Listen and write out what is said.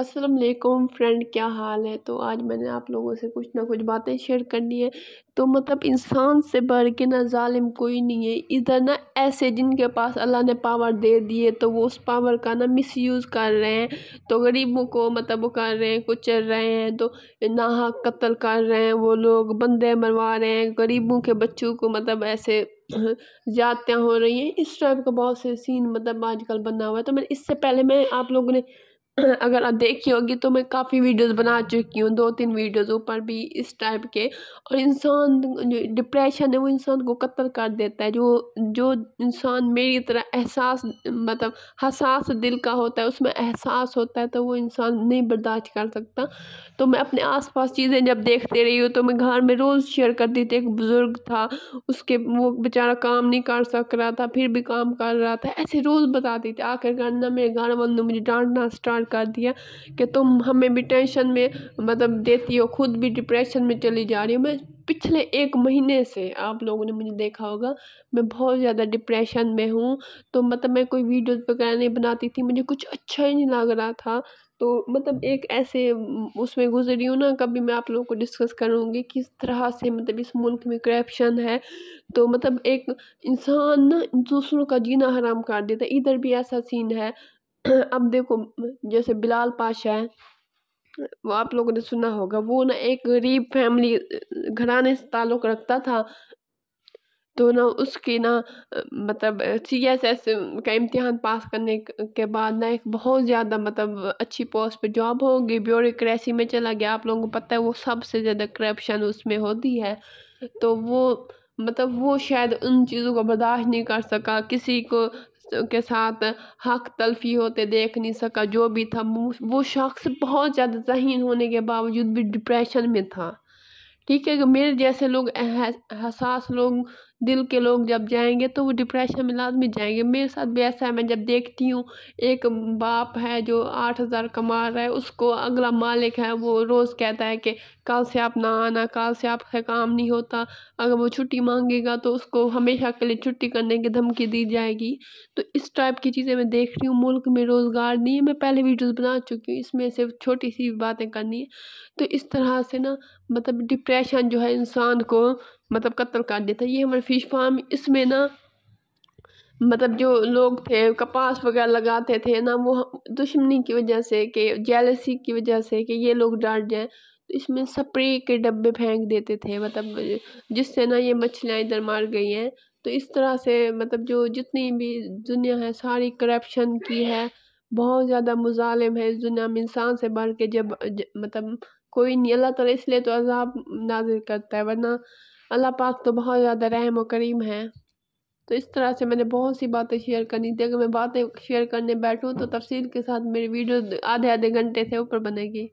Aslam friend क्या हाल है तो आज मैंने आप लोगों से कुछ ना कुछ बातें शेयर करनी है तो मतलब इंसान से बढ़ के ना ालिम कोई नहीं है इधर ना ऐसे जिनके पास अल्लाह ने पावर दे दिए तो वो उस पावर का ना मिस यूज़ कर रहे हैं तो गरीबों को मतलब वो कर रहे हैं कुचल रहे हैं तो नाहा कत्ल कर रहे हैं वो लोग बंदे मरवा रहे हैं गरीबों के बच्चों को मतलब ऐसे जातियाँ हो रही हैं इस टाइप का बहुत से सीन मतलब आजकल बना हुआ है तो मैं इससे पहले मैं आप लोगों ने अगर आप देखी होगी तो मैं काफ़ी वीडियोस बना चुकी हूँ दो तीन वीडियोस ऊपर भी इस टाइप के और इंसान जो डिप्रेशन है वो इंसान को कत्ल कर देता है जो जो इंसान मेरी तरह एहसास मतलब हसास दिल का होता है उसमें एहसास होता है तो वो इंसान नहीं बर्दाश्त कर सकता तो मैं अपने आसपास चीज़ें जब देखते रही हूँ तो मैं घर में रोज़ शेयर करती थी एक बुज़ुर्ग था उसके वो बेचारा काम नहीं कर सक रहा था फिर भी काम कर रहा था ऐसे रोज़ बताती थी आखिरकार ना मेरे घर वालों ने मुझे डांटना स्टार्ट कर दिया कि तुम हमें भी टेंशन में मतलब देती हो खुद भी डिप्रेशन में चली जा रही हो मैं पिछले एक महीने से आप लोगों ने मुझे देखा होगा मैं बहुत ज़्यादा डिप्रेशन में हूँ तो मतलब मैं कोई वीडियोज़ वगैरह नहीं बनाती थी मुझे कुछ अच्छा ही नहीं लग रहा था तो मतलब एक ऐसे उसमें गुजरी हूँ ना कभी मैं आप लोगों को डिस्कस करूँगी किस तरह से मतलब इस मुल्क में करप्शन है तो मतलब एक इंसान ना दूसरों का जीना हराम कर देता इधर भी ऐसा सीन है अब देखो जैसे बिलाल पाशा है वो आप लोगों ने सुना होगा वो ना एक गरीब फैमिली घराने से ताल्लुक़ रखता था तो ना उसकी ना मतलब सी एस एस का इम्तहान पास करने के बाद ना एक बहुत ज़्यादा मतलब अच्छी पोस्ट पे जॉब होगी ब्यूरोक्रेसी में चला गया आप लोगों को पता है वो सबसे ज़्यादा करप्शन उसमें होती है तो वो मतलब वो शायद उन चीज़ों को बर्दाश्त नहीं कर सका किसी को के साथ हक तलफी होते देख नहीं सका जो भी था वो शख्स बहुत ज़्यादा जहीन होने के बावजूद भी डिप्रेशन में था ठीक है मेरे जैसे लोग एहसास लोग दिल के लोग जब जाएंगे तो वो डिप्रेशन में लाजमी जाएंगे मेरे साथ भी ऐसा है मैं जब देखती हूँ एक बाप है जो आठ हज़ार कमा रहा है उसको अगला मालिक है वो रोज़ कहता है कि कल से आप ना आना कल से आपका काम नहीं होता अगर वो छुट्टी मांगेगा तो उसको हमेशा के लिए छुट्टी करने की धमकी दी जाएगी तो इस टाइप की चीज़ें मैं देख रही हूँ मुल्क में रोज़गार नहीं है मैं पहले वीडियोज़ बना चुकी हूँ इसमें सिर्फ छोटी सी बातें करनी है तो इस तरह से ना मतलब डिप्रेशन जो है इंसान को मतलब कत्ल कर दिया था ये हमारे फिश फार्म इसमें ना मतलब जो लोग थे कपास वगैरह लगाते थे ना वो दुश्मनी की वजह से कि जेलसी की वजह से कि ये लोग डर जाए तो इसमें स्प्रे के डब्बे फेंक देते थे मतलब जिससे ना ये मछलियाँ इधर मार गई हैं तो इस तरह से मतलब जो जितनी भी दुनिया है सारी करप्शन की है बहुत ज़्यादा मुजालिम है इस दुनिया में इंसान से बढ़ के जब ज, मतलब कोई नहीं अल्लाह तला इसलिए तो अजाब नाजिर करता है वरना अल्लाह पाक तो बहुत ज़्यादा रहम और करीम है तो इस तरह से मैंने बहुत सी बातें शेयर करनी थी अगर मैं बातें शेयर करने बैठूँ तो तफसील के साथ मेरी वीडियो आधे आधे घंटे से ऊपर बनेगी